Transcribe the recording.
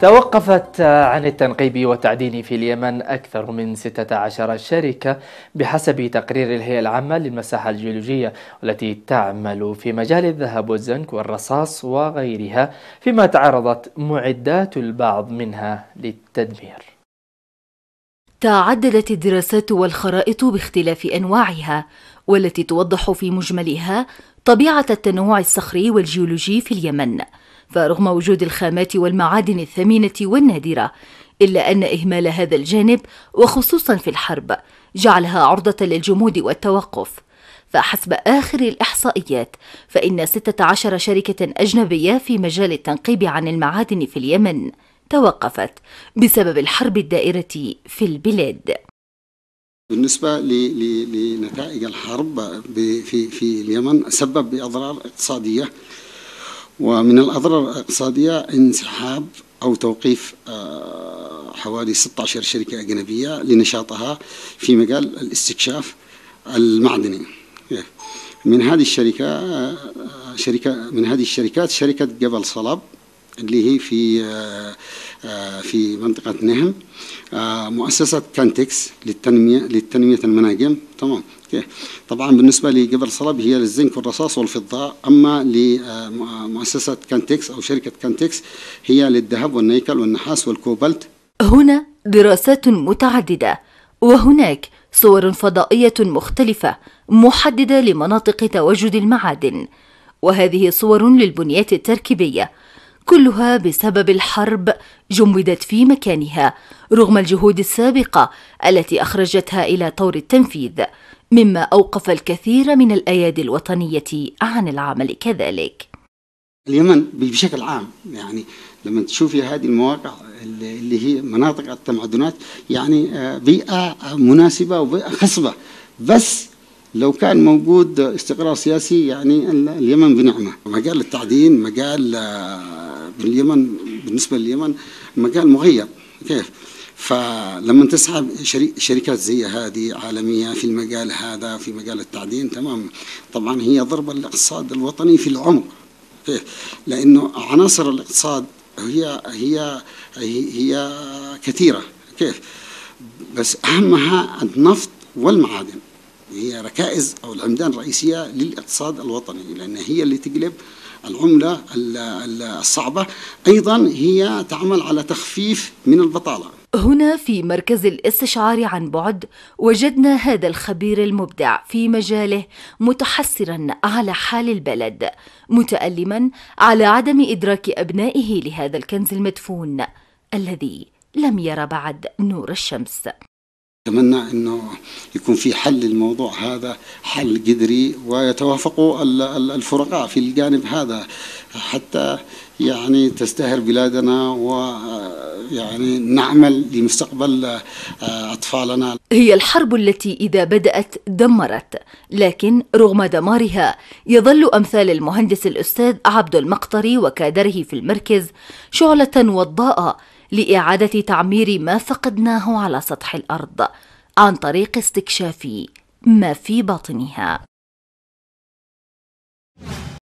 توقفت عن التنقيب والتعدين في اليمن أكثر من 16 شركة بحسب تقرير الهيئة العامة للمساحة الجيولوجية والتي تعمل في مجال الذهب والزنك والرصاص وغيرها فيما تعرضت معدات البعض منها للتدمير تعددت الدراسات والخرائط باختلاف انواعها والتي توضح في مجملها طبيعه التنوع الصخري والجيولوجي في اليمن فرغم وجود الخامات والمعادن الثمينة والنادرة إلا أن إهمال هذا الجانب وخصوصا في الحرب جعلها عرضة للجمود والتوقف فحسب آخر الإحصائيات فإن 16 شركة أجنبية في مجال التنقيب عن المعادن في اليمن توقفت بسبب الحرب الدائرة في البلاد بالنسبة لنتائج الحرب في في اليمن سبب بأضرار اقتصادية ومن الأضرار الاقتصادية انسحاب أو توقيف آه، حوالي 16 شركة أجنبية لنشاطها في مجال الاستكشاف المعدني من هذه الشركة آه، شركة من هذه الشركات شركة جبل صلب اللي هي في آه، آه، في منطقة نهم آه، مؤسسة كانتكس للتنمية للتنمية المناجم تمام طبعا بالنسبة لجبل صلب هي للزنك والرصاص والفضة أما لمؤسسة كانتكس أو شركة كانتكس هي للذهب والنيكل والنحاس والكوبلت هنا دراسات متعددة وهناك صور فضائية مختلفة محددة لمناطق تواجد المعادن وهذه صور للبنيات التركيبية كلها بسبب الحرب جمدت في مكانها رغم الجهود السابقة التي أخرجتها إلى طور التنفيذ مما أوقف الكثير من الأيادي الوطنية عن العمل كذلك اليمن بشكل عام يعني لما تشوفي هذه المواقع اللي هي مناطق التمعدنات يعني آه، بيئة مناسبة وبيئة خصبة بس لو كان موجود استقرار سياسي يعني اليمن بنعمة مجال التعدين مجال آه، اليمن بالنسبة لليمن مجال مغير كيف فلما تسحب شركات زي هذه عالمية في المجال هذا في مجال التعدين تمام طبعا هي ضربة للاقتصاد الوطني في العمق كيف لأنه عناصر الاقتصاد هي هي هي كثيرة كيف بس أهمها النفط والمعادن هي ركائز أو العمدان الرئيسية للاقتصاد الوطني لأن هي اللي تقلب العملة الصعبة أيضا هي تعمل على تخفيف من البطالة هنا في مركز الاستشعار عن بعد وجدنا هذا الخبير المبدع في مجاله متحسرا على حال البلد متألما على عدم إدراك أبنائه لهذا الكنز المدفون الذي لم يرى بعد نور الشمس أتمنى أنه يكون في حل للموضوع هذا حل جذري ويتوافق الفرقاء في الجانب هذا حتى يعني تزدهر بلادنا ويعني نعمل لمستقبل آه، أطفالنا هي الحرب التي إذا بدأت دمرت لكن رغم دمارها يظل أمثال المهندس الأستاذ عبد المقطري وكادره في المركز شعلة وضاءة لإعادة تعمير ما فقدناه على سطح الأرض عن طريق استكشاف ما في باطنها